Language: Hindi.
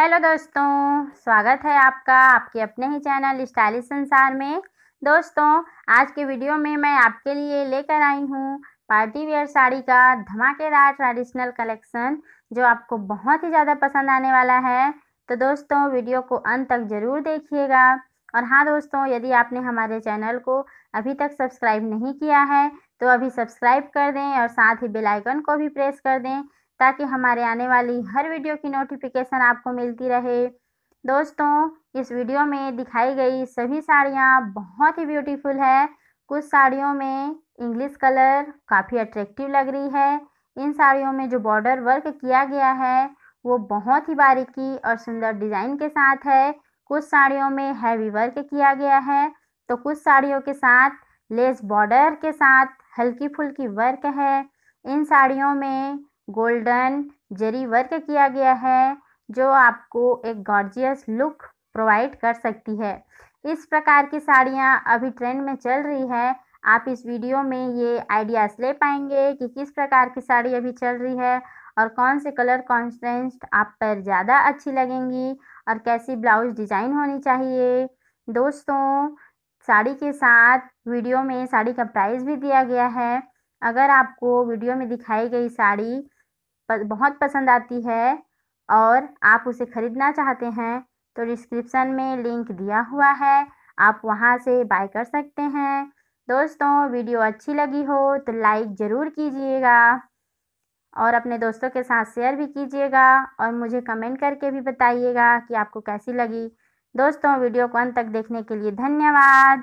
हेलो दोस्तों स्वागत है आपका आपके अपने ही चैनल स्टाइलिश संसार में दोस्तों आज के वीडियो में मैं आपके लिए लेकर आई हूँ पार्टी वेयर साड़ी का धमाकेदार ट्रेडिशनल कलेक्शन जो आपको बहुत ही ज़्यादा पसंद आने वाला है तो दोस्तों वीडियो को अंत तक ज़रूर देखिएगा और हाँ दोस्तों यदि आपने हमारे चैनल को अभी तक सब्सक्राइब नहीं किया है तो अभी सब्सक्राइब कर दें और साथ ही बेलाइकन को भी प्रेस कर दें ताकि हमारे आने वाली हर वीडियो की नोटिफिकेशन आपको मिलती रहे दोस्तों इस वीडियो में दिखाई गई सभी साड़ियाँ बहुत ही ब्यूटीफुल है कुछ साड़ियों में इंग्लिश कलर काफ़ी अट्रैक्टिव लग रही है इन साड़ियों में जो बॉर्डर वर्क किया गया है वो बहुत ही बारीकी और सुंदर डिज़ाइन के साथ है कुछ साड़ियों में हैवी वर्क किया गया है तो कुछ साड़ियों के साथ लेस बॉर्डर के साथ हल्की फुल्की वर्क है इन साड़ियों में गोल्डन जरी वर्क किया गया है जो आपको एक गॉर्जियस लुक प्रोवाइड कर सकती है इस प्रकार की साड़ियाँ अभी ट्रेंड में चल रही है आप इस वीडियो में ये आइडियाज़ ले पाएंगे कि किस प्रकार की साड़ी अभी चल रही है और कौन से कलर कॉन्ट्रेस्ट आप पर ज़्यादा अच्छी लगेंगी और कैसी ब्लाउज डिज़ाइन होनी चाहिए दोस्तों साड़ी के साथ वीडियो में साड़ी का प्राइस भी दिया गया है अगर आपको वीडियो में दिखाई गई साड़ी बहुत पसंद आती है और आप उसे ख़रीदना चाहते हैं तो डिस्क्रिप्शन में लिंक दिया हुआ है आप वहाँ से बाय कर सकते हैं दोस्तों वीडियो अच्छी लगी हो तो लाइक ज़रूर कीजिएगा और अपने दोस्तों के साथ शेयर भी कीजिएगा और मुझे कमेंट करके भी बताइएगा कि आपको कैसी लगी दोस्तों वीडियो को अंत तक देखने के लिए धन्यवाद